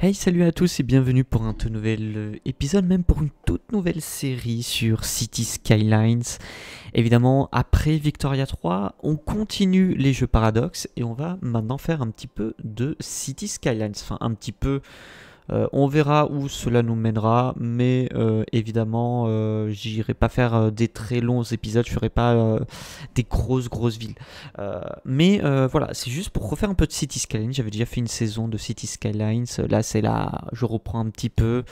Hey, salut à tous et bienvenue pour un tout nouvel euh, épisode, même pour une toute nouvelle série sur City Skylines. Évidemment, après Victoria 3, on continue les jeux paradoxes et on va maintenant faire un petit peu de City Skylines. Enfin, un petit peu, euh, on verra où cela nous mènera, mais euh, évidemment, euh, j'irai pas faire des très longs épisodes, je ferai pas des grosses grosses villes. mais voilà, c'est juste pour refaire un peu de City Skylines. J'avais déjà fait une saison de City Skylines. Là, c'est là, je reprends un petit peu.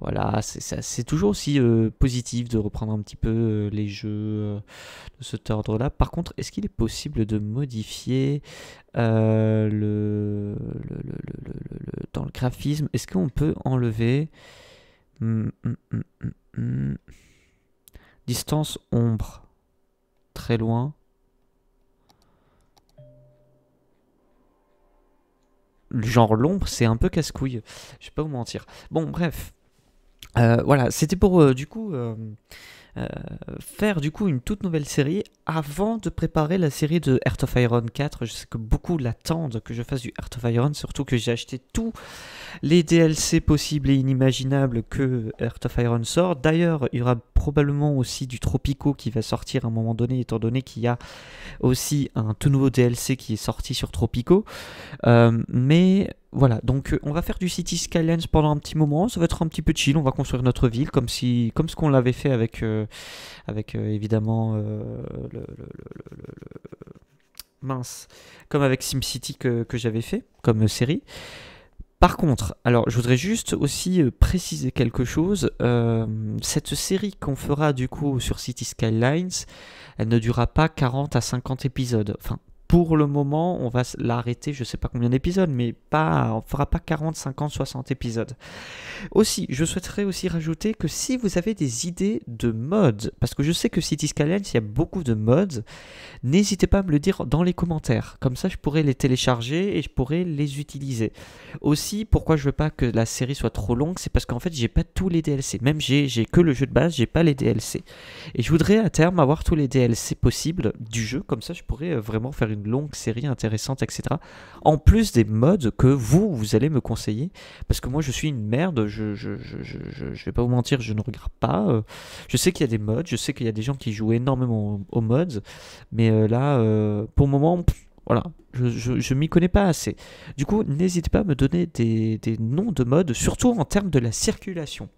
Voilà, c'est toujours aussi positif de reprendre un petit peu les jeux de cet ordre-là. Par contre, est-ce qu'il est possible de modifier euh, le, le, dans le graphisme. Est-ce qu'on peut enlever hmm, hmm, hmm, distance ombre très loin Genre l'ombre, c'est un peu casse-couille. Je vais pas vous mentir. Bon, bref. Euh, voilà, c'était pour euh, du coup faire du coup une toute nouvelle série avant de préparer la série de Heart of Iron 4. Je sais que beaucoup l'attendent que je fasse du Heart of Iron, surtout que j'ai acheté tous les DLC possibles et inimaginables que Heart of Iron sort. D'ailleurs, il y aura probablement aussi du Tropico qui va sortir à un moment donné, étant donné qu'il y a aussi un tout nouveau DLC qui est sorti sur Tropico. Euh, mais voilà, donc euh, on va faire du City Skylines pendant un petit moment, ça va être un petit peu chill, on va construire notre ville comme si comme ce qu'on l'avait fait avec euh, avec évidemment mince, comme avec SimCity que, j'avais fait comme série. Par contre, alors je voudrais juste aussi euh, préciser quelque chose. Euh, cette série qu'on fera du coup sur City Skylines, elle ne durera pas 40 à 50 épisodes. Enfin, pour le moment, on va l'arrêter, je ne sais pas combien d'épisodes, mais pas, on fera pas 40, 50, 60 épisodes. Aussi, je souhaiterais aussi rajouter que si vous avez des idées de mods, parce que je sais que City Skylines, il y a beaucoup de modes, n'hésitez pas à me le dire dans les commentaires. Comme ça, je pourrais les télécharger et je pourrais les utiliser. Aussi, pourquoi je veux pas que la série soit trop longue, c'est parce qu'en fait, j'ai pas tous les DLC. Même j'ai que le jeu de base, j'ai pas les DLC. Et je voudrais à terme avoir tous les DLC possibles du jeu, comme ça, je pourrais euh, vraiment faire une longue série intéressante, etc. En plus des mods que vous, vous allez me conseiller, parce que moi je suis une merde, je, je, vais pas vous mentir, je ne regarde pas. Euh. Je sais qu'il y a des mods, je sais qu'il y a des gens qui jouent énormément aux, mods, mais euh, là, euh, pour le moment, voilà, je, je, m'y connais pas assez. Du coup, n'hésitez pas à me donner des, des noms de mods surtout en termes de la circulation.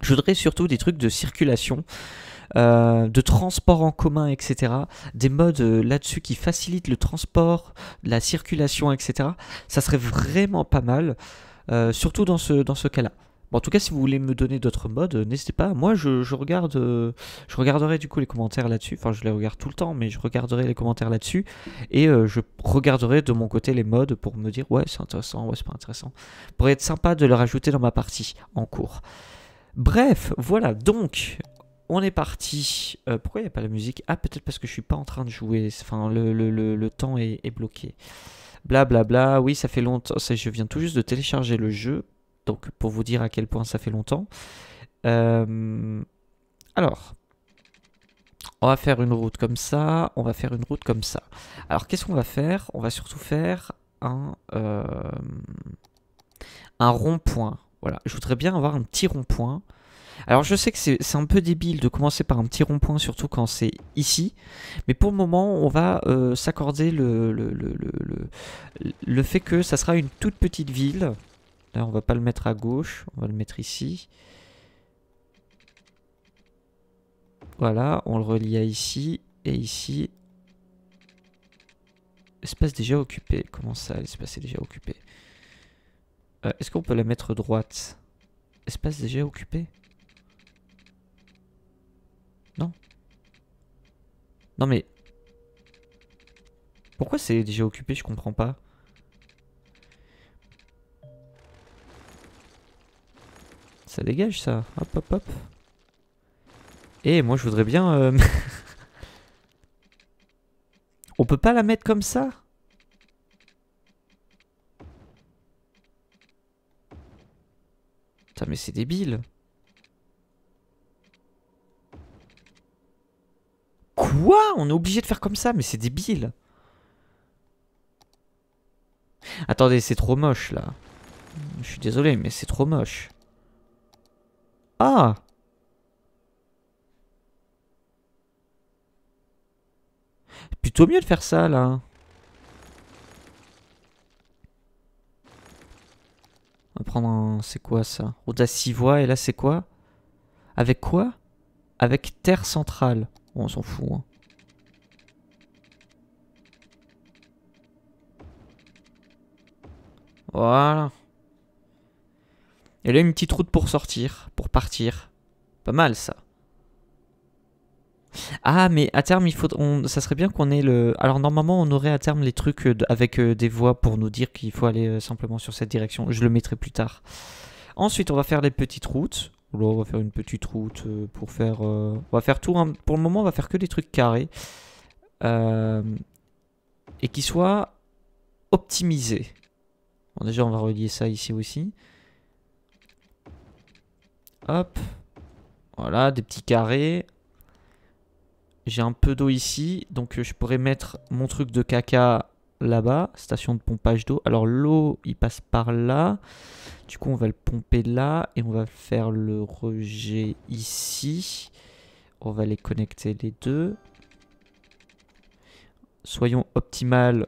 Je voudrais surtout des trucs de circulation. Euh, de transport en commun, etc. Des modes euh, là-dessus qui facilitent le transport, la circulation, etc. Ça serait vraiment pas mal, euh, surtout dans ce, dans ce cas-là. en tout cas, si vous voulez me donner d'autres modes, n'hésitez pas. Moi, je, regarde, je regarderai du coup les commentaires là-dessus. Enfin, je les regarde tout le temps, mais je regarderai les commentaires là-dessus et je regarderai de mon côté les modes pour me dire ouais, c'est intéressant, ouais, c'est pas intéressant. Pourrait être sympa de le rajouter dans ma partie en cours. Bref, voilà donc on est parti. Euh, pourquoi il n'y a pas la musique Ah, peut-être parce que je suis pas en train de jouer. Enfin, le, temps est, bloqué. Blablabla. Bla, bla. Oui, ça fait longtemps. je viens tout juste de télécharger le jeu. Donc, pour vous dire à quel point ça fait longtemps. Euh, alors, on va faire une route comme ça, on va faire une route comme ça. Alors qu'est-ce qu'on va faire On va surtout faire un, euh, un rond-point. Voilà, je voudrais bien avoir un petit rond-point alors je sais que c'est un peu débile de commencer par un petit rond-point, surtout quand c'est ici, mais pour le moment on va euh, s'accorder le, le, fait que ça sera une toute petite ville. Là on va pas le mettre à gauche, on va le mettre ici. Voilà, on le relie à ici et ici. Espace déjà occupé, comment ça l'espace est déjà occupé euh, Est-ce qu'on peut la mettre droite Espace déjà occupé Non mais... Pourquoi c'est déjà occupé Je comprends pas. Ça dégage ça. Hop hop hop. Et eh, moi je voudrais bien... Euh, On peut pas la mettre comme ça Putain mais c'est débile. On est obligé de faire comme ça, mais c'est débile. Attendez, c'est trop moche là. Je suis désolé, mais c'est trop moche. Ah Plutôt mieux de faire ça là. On va prendre un... C'est quoi ça On a et là c'est quoi Avec quoi Avec terre centrale. on s'en fout. Hein. Voilà. Et là, une petite route pour sortir, pour partir. Pas mal, ça. Ah, mais à terme, il faut, ça serait bien qu'on ait le... Alors, normalement, on aurait à terme les trucs euh, avec euh, des voix pour nous dire qu'il faut aller euh, simplement sur cette direction. Je le mettrai plus tard. Ensuite, on va faire les petites routes. Là, on va faire une petite route pour faire... on va faire tout... Hein. Pour le moment, on va faire que des trucs carrés. et qui soient optimisés. Bon, déjà, on va relier ça ici aussi. Hop. Voilà, des petits carrés. J'ai un peu d'eau ici, donc euh, je pourrais mettre mon truc de caca là-bas, station de pompage d'eau. Alors l'eau, il passe par là. Du coup, on va le pomper là et on va faire le rejet ici. On va les connecter les deux. Soyons optimales.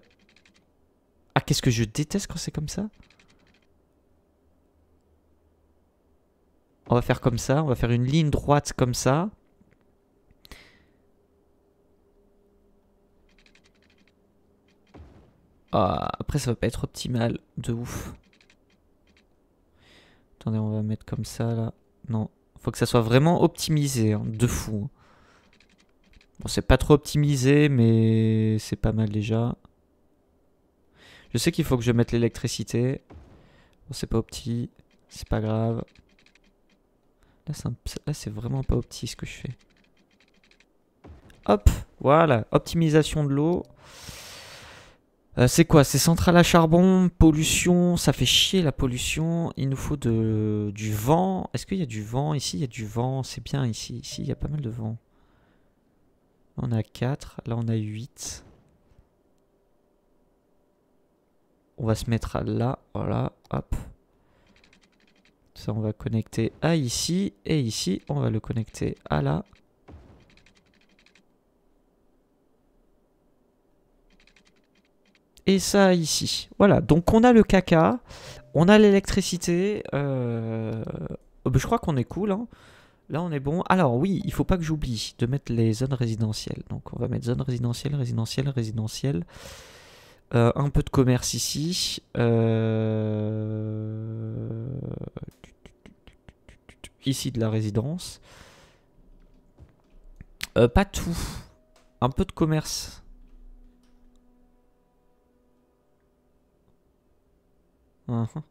Ah, qu'est-ce que je déteste quand c'est comme ça On va faire comme ça, on va faire une ligne droite comme ça. Ah, après ça va pas être optimal, de ouf. Attendez, on va mettre comme ça là. Non, faut que ça soit vraiment optimisé, hein, de fou. Bon, c'est pas trop optimisé, mais c'est pas mal déjà. Je sais qu'il faut que je mette l'électricité. Bon, c'est pas petit C'est pas grave. Là, c'est vraiment pas opti ce que je fais. Hop, voilà. Optimisation de l'eau. Euh, c'est quoi C'est centrale à charbon, pollution, ça fait chier la pollution, il nous faut de, du vent. Est-ce qu'il y a du vent Ici, il y a du vent, c'est bien ici. Ici, il y a pas mal de vent. On a 4, là on a 8. On va se mettre à là, voilà, hop. Ça, on va connecter à ici. Et ici, on va le connecter à là. Et ça ici. Voilà, donc on a le caca, on a l'électricité. Euh, je crois qu'on est cool. Hein. Là, on est bon. Alors oui, il faut pas que j'oublie de mettre les zones résidentielles. Donc on va mettre zone résidentielle, résidentielle, résidentielle. Euh, un peu de commerce ici. Euh... Ici de la résidence. Euh, pas tout. Un peu de commerce. Uh-huh.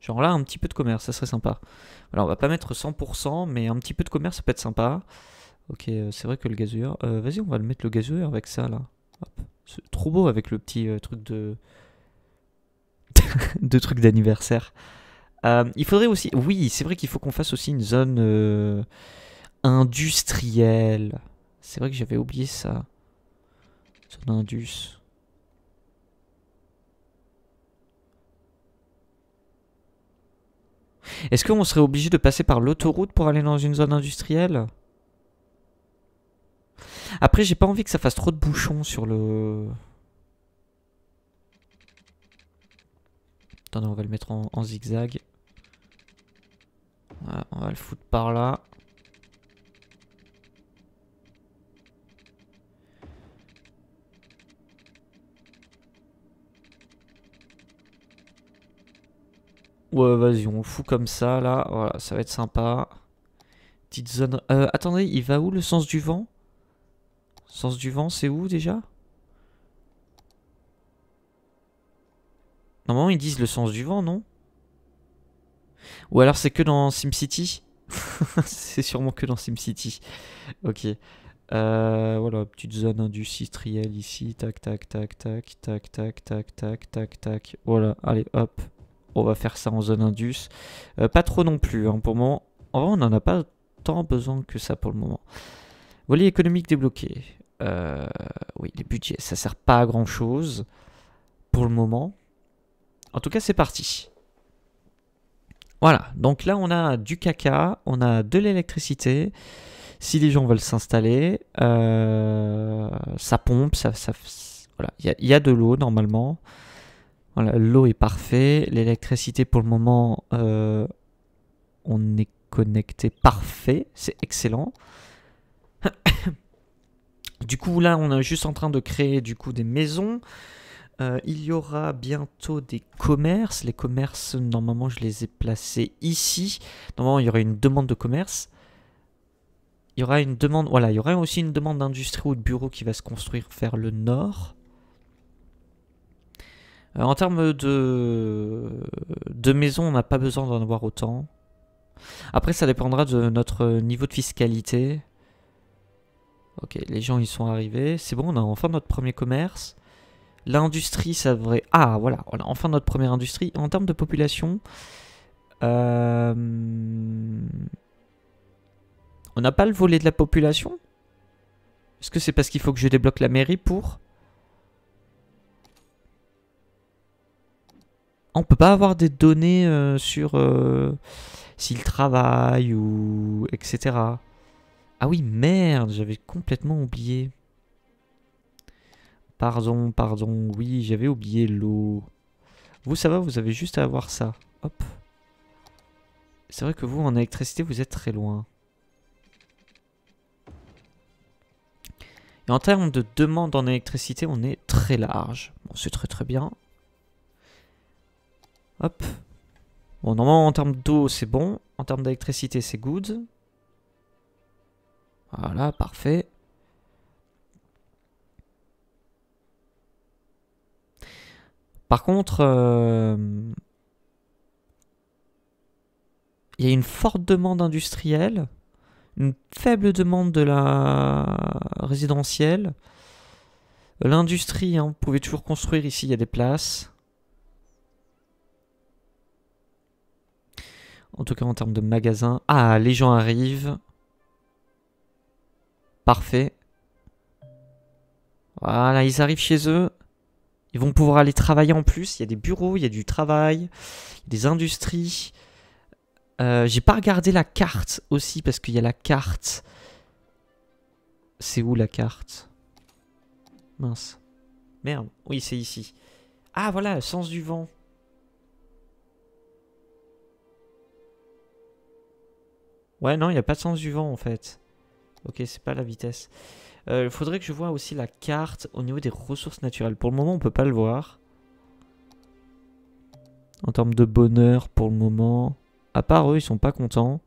Genre là, un petit peu de commerce, ça serait sympa. Alors, on va pas mettre 100%, mais un petit peu de commerce, ça peut être sympa. Ok, euh, c'est vrai que le gazouilleur... Vas-y, on va le mettre le gazouilleur avec ça, là. C'est trop beau avec le petit euh, truc de. de truc d'anniversaire. Euh, il faudrait aussi. Oui, c'est vrai qu'il faut qu'on fasse aussi une zone euh, industrielle. C'est vrai que j'avais oublié ça. Zone indus. Est-ce qu'on serait obligé de passer par l'autoroute pour aller dans une zone industrielle après, j'ai pas envie que ça fasse trop de bouchons sur le... Attendez, on va le mettre en, zigzag. on va le foutre par là. Ouais, vas-y, on fout comme ça, là. Voilà, ça va être sympa. Petite zone... Euh, attendez, il va où le sens du vent Sens du vent, c'est où déjà Normalement, ils disent le sens du vent, non Ou alors c'est que dans SimCity C'est sûrement que dans SimCity. Ok. Euh, voilà, petite zone industrielle ici. Tac, tac, tac, tac, tac, tac, tac, tac, tac, tac. Voilà, allez, hop. On va faire ça en zone indus. Euh, pas trop non plus, hein, pour le moment. En vrai, on n'en a pas tant besoin que ça pour le moment. Volet économique débloqué. Euh, oui, les budgets, ça sert pas à grand chose pour le moment. En tout cas, c'est parti. Voilà, donc là on a du caca, on a de l'électricité. Si les gens veulent s'installer, euh, ça pompe, ça, voilà, il y, a de l'eau normalement. Voilà, l'eau est parfaite. l'électricité pour le moment, euh, on est connecté parfait, c'est excellent. Du coup, là, on est juste en train de créer du coup des maisons. Euh, il y aura bientôt des commerces. Les commerces, normalement, je les ai placés ici. Normalement, il y aura une demande de commerce. Il y aura une demande. Voilà, il y aura aussi une demande d'industrie ou de bureau qui va se construire vers le nord. Euh, en termes de, de maisons, on n'a pas besoin d'en avoir autant. Après, ça dépendra de notre niveau de fiscalité. Ok, les gens ils sont arrivés. C'est bon, on a enfin notre premier commerce. L'industrie, ça devrait... Ah, voilà, on a enfin notre première industrie. En termes de population, euh, on n'a pas le volet de la population Est-ce que c'est parce qu'il faut que je débloque la mairie pour On peut pas avoir des données euh, sur euh, s'il travaille ou etc. Ah oui, merde, j'avais complètement oublié. Pardon, pardon, oui, j'avais oublié l'eau. Vous, ça va, vous avez juste à avoir ça. Hop. C'est vrai que vous, en électricité, vous êtes très loin. Et en termes de demande en électricité, on est très large. Bon, c'est très très bien. Hop. Bon, normalement, en termes d'eau, c'est bon. En termes d'électricité, c'est good. Voilà, parfait. Par contre, euh, il y a une forte demande industrielle, une faible demande de la résidentielle. L'industrie, hein, vous pouvez toujours construire ici, il y a des places. En tout cas en termes de magasins. Ah, les gens arrivent. Parfait. Voilà, ils arrivent chez eux. Ils vont pouvoir aller travailler en plus. Il y a des bureaux, il y a du travail, des industries. Euh, j'ai pas regardé la carte aussi parce qu'il y a la carte. C'est où la carte Mince. Merde. Oui, c'est ici. Ah voilà, le sens du vent. Ouais, non, il n'y a pas de sens du vent en fait. Ok, c'est pas la vitesse. Il euh, faudrait que je vois aussi la carte au niveau des ressources naturelles. Pour le moment, on peut pas le voir. En termes de bonheur, pour le moment. À part eux, ils sont pas contents.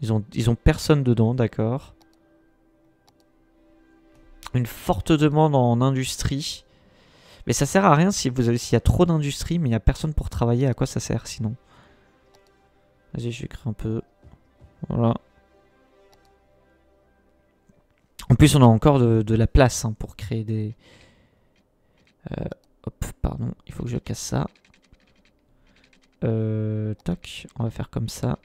Ils ont, ils ont personne dedans, d'accord. Une forte demande en industrie. Mais ça sert à rien si vous s'il y a trop d'industrie, mais il n'y a personne pour travailler. À quoi ça sert sinon Vas-y, j'écris un peu. Voilà. En plus, on a encore de, la place hein, pour créer des... Euh, hop, pardon, il faut que je casse ça. Euh, on va faire comme ça.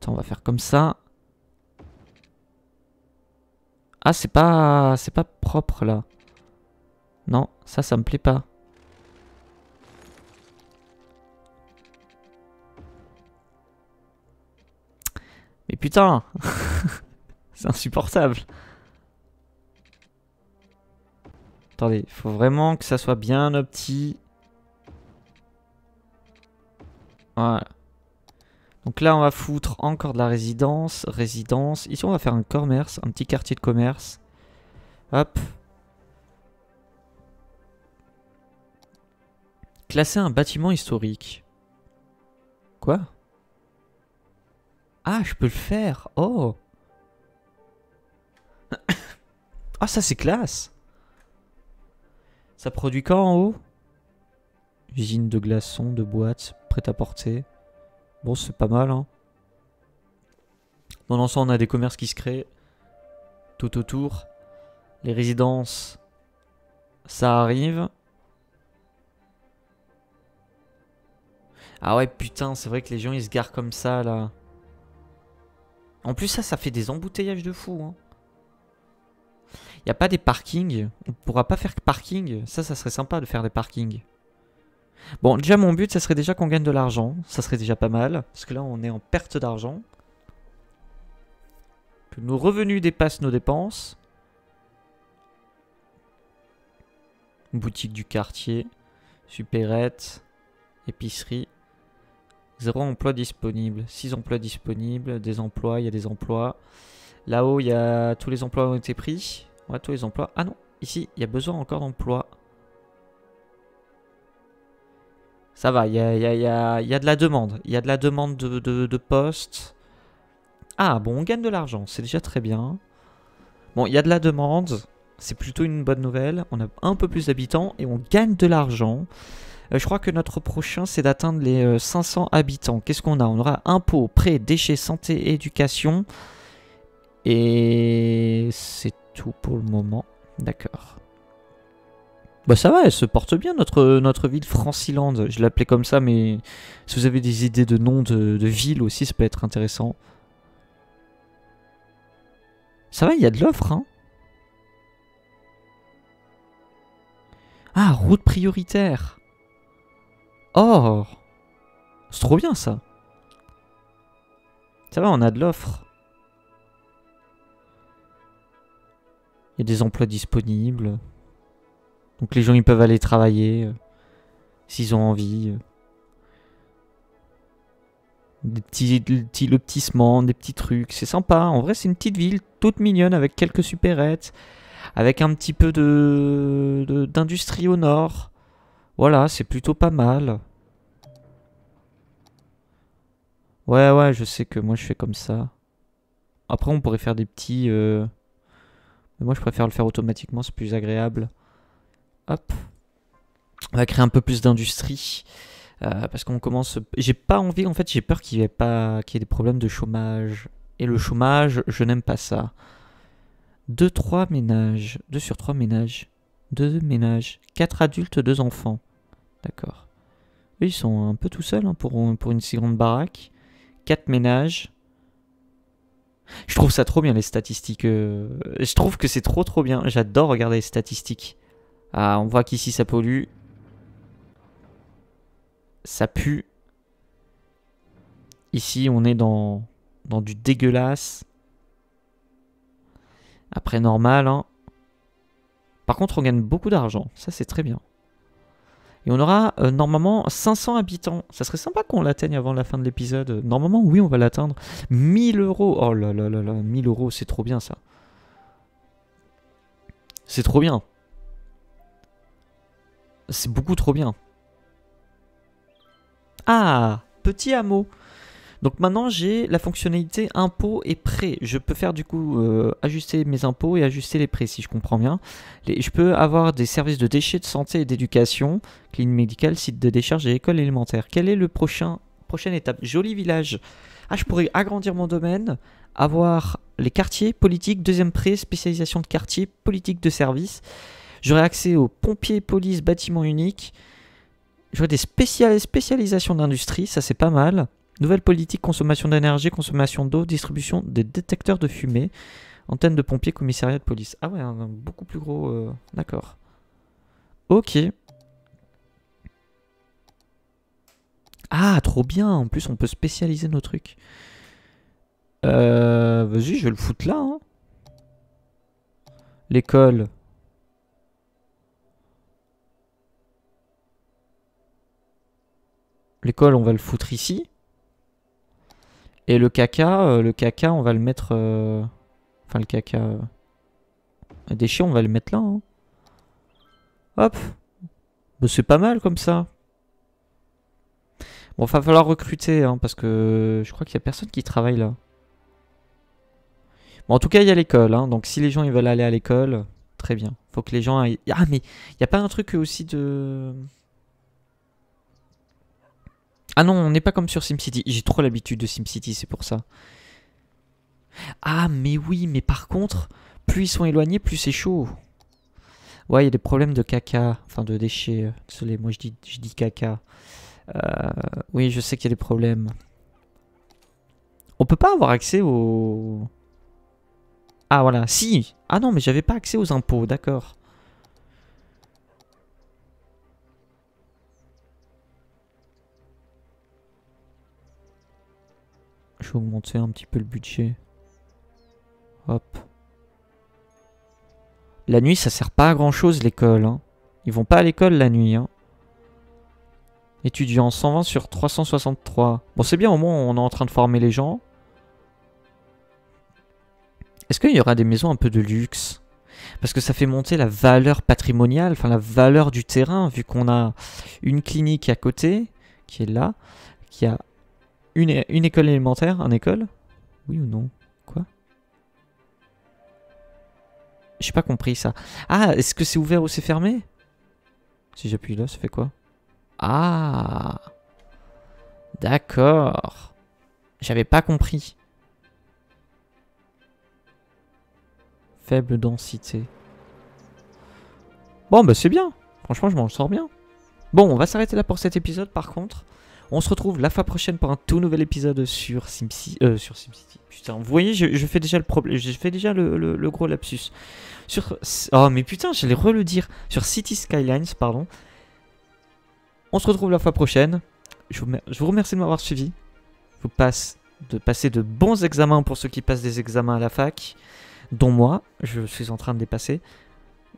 Attends, on va faire comme ça. Ah, c'est pas... C'est pas propre, là. Non, ça, ça me plaît pas. putain C'est insupportable Attendez, faut vraiment que ça soit bien opti. Voilà. Donc là, on va foutre encore de la résidence. Résidence. Ici, on va faire un commerce, un petit quartier de commerce. Hop. Classer un bâtiment historique. Quoi ah, je peux le faire. Oh. ah, ça c'est classe. Ça produit quand en haut Usine de glaçons, de boîtes, Prête à porter. Bon, c'est pas mal, hein. Dans ça on a des commerces qui se créent tout autour. Les résidences, ça arrive. Ah ouais, putain, c'est vrai que les gens, ils se garent comme ça, là. En plus, ça, ça fait des embouteillages de fou. Il hein. n'y a pas des parkings. On pourra pas faire parking. Ça, ça serait sympa de faire des parkings. Bon, déjà, mon but, ça serait déjà qu'on gagne de l'argent. Ça serait déjà pas mal. Parce que là, on est en perte d'argent. Que nos revenus dépassent nos dépenses. Boutique du quartier. Superette. Épicerie. Zéro emploi disponible. 6 emplois disponibles. Des emplois, il y a des emplois. Là-haut, il y a tous les emplois ont été pris. Ouais, tous les emplois. Ah non, ici, il y a besoin encore d'emplois. Ça va, il y a, de la demande. Il y a de la demande de, de, de postes. Ah, bon, on gagne de l'argent. C'est déjà très bien. Bon, il y a de la demande. C'est plutôt une bonne nouvelle. On a un peu plus d'habitants et on gagne de l'argent. Euh, je crois que notre prochain, c'est d'atteindre les 500 euh, habitants. Qu'est-ce qu'on a On aura impôts, prêts, déchets, santé, éducation. Et c'est tout pour le moment. D'accord. Bah ça va, elle se porte bien notre, notre ville Franciland. Je l'appelais comme ça, mais si vous avez des idées de noms de, de villes aussi, ça peut être intéressant. Ça va, il y a de l'offre, hein Ah, route prioritaire Oh, C'est trop bien ça Ça va, on a de l'offre. Il y a des emplois disponibles. Donc les gens ils peuvent aller travailler euh, s'ils ont envie. Euh. Des petits, lotissements, des petits trucs, c'est sympa. En vrai, c'est une petite ville toute mignonne avec quelques supérettes, avec un petit peu de d'industrie au nord. Voilà, c'est plutôt pas mal. Ouais, ouais, je sais que moi je fais comme ça. Après, on pourrait faire des petits. Euh, mais moi, je préfère le faire automatiquement, c'est plus agréable. Hop. On va créer un peu plus d'industrie. Euh, parce qu'on commence. J'ai pas envie, en fait, j'ai peur qu'il y, ait pas... qu'il y ait des problèmes de chômage. Et le chômage, je n'aime pas ça. Deux, trois ménages. Deux sur trois ménages. Deux ménages. Quatre adultes, deux enfants. D'accord. ils sont un peu tout seuls hein, pour, pour une si grande baraque. 4 ménages. Je trouve ça trop bien les statistiques. Euh, je trouve que c'est trop trop bien. J'adore regarder les statistiques. Ah, on voit qu'ici ça pollue. Ça pue. Ici, on est dans, du dégueulasse. Après, normal. Hein. Par contre, on gagne beaucoup d'argent. Ça, c'est très bien. Et on aura euh, normalement 500 habitants. Ça serait sympa qu'on l'atteigne avant la fin de l'épisode. Normalement, oui, on va l'atteindre. 1000 euros. Oh là là là là, 1000 euros, c'est trop bien ça. C'est trop bien. C'est beaucoup trop bien. Ah, petit hameau. Donc maintenant, j'ai la fonctionnalité impôts et prêts. Je peux faire du coup euh, ajuster mes impôts et ajuster les prêts, si je comprends bien. je peux avoir des services de déchets de santé et d'éducation, clinique médicale, site de décharge et école élémentaire. Quelle est le prochain prochaine étape Joli village. Ah, je pourrais agrandir mon domaine, avoir les quartiers, politiques, deuxième prêt, spécialisation de quartier, politique de service. J'aurai accès aux pompiers, police, bâtiments uniques. J'aurai des spécialisations d'industrie, ça c'est pas mal. Nouvelle politique consommation d'énergie, consommation d'eau, distribution des détecteurs de fumée, antenne de pompiers, commissariat de police. Ah ouais, un, hein, beaucoup plus gros... Euh, d'accord. Ok. Ah, trop bien En plus, on peut spécialiser nos trucs. Euh, vas-y, je vais le foutre là. Hein. L'école. L'école, on va le foutre ici. Et le caca, euh, le caca, on va le mettre... Euh, enfin, le caca... Euh, des chiens, on va le mettre là. Hein. Hop. Bah, c'est pas mal comme ça. Bon, va falloir recruter, hein, parce que je crois qu'il n'y a personne qui travaille là. Bon, en tout cas, il y a l'école. Hein, donc, si les gens ils veulent aller à l'école, très bien. Faut que les gens aillent... Ah, mais il n'y a pas un truc aussi de... Ah non, on n'est pas comme sur SimCity. J'ai trop l'habitude de SimCity, c'est pour ça. Ah, mais oui, mais par contre, plus ils sont éloignés, plus c'est chaud. Ouais, il y a des problèmes de caca, enfin de déchets. Euh, désolé, moi je dis, je dis caca. Euh, oui, je sais qu'il y a des problèmes. On peut pas avoir accès aux... Ah voilà, si Ah non, mais j'avais pas accès aux impôts, d'accord. je vais augmenter un petit peu le budget. Hop. La nuit, ça sert pas à grand chose l'école. Hein. Ils vont pas à l'école la nuit. Hein. Étudiants, 120 sur 363. Bon, c'est bien, au moins on est en train de former les gens. Est-ce qu'il y aura des maisons un peu de luxe Parce que ça fait monter la valeur patrimoniale, enfin la valeur du terrain, vu qu'on a une clinique à côté, qui est là, qui a une, école élémentaire, un école Oui ou non Quoi J'ai pas compris ça. Ah, est-ce que c'est ouvert ou c'est fermé Si j'appuie là, ça fait quoi Ah D'accord. J'avais pas compris. Faible densité. Bon, bah c'est bien. Franchement, je m'en sors bien. Bon, on va s'arrêter là pour cet épisode par contre. On se retrouve la fois prochaine pour un tout nouvel épisode sur SimCity. Euh, sur SimCity. Putain, vous voyez, je, fais déjà le problème. déjà le, gros lapsus. Sur. Oh, mais putain, j'allais re le dire. Sur City Skylines, pardon. On se retrouve la fois prochaine. Je vous, remercie de m'avoir suivi. Je vous passe de passer de bons examens pour ceux qui passent des examens à la fac, dont moi. Je suis en train de dépasser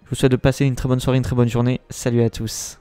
Je vous souhaite de passer une très bonne soirée, une très bonne journée. Salut à tous.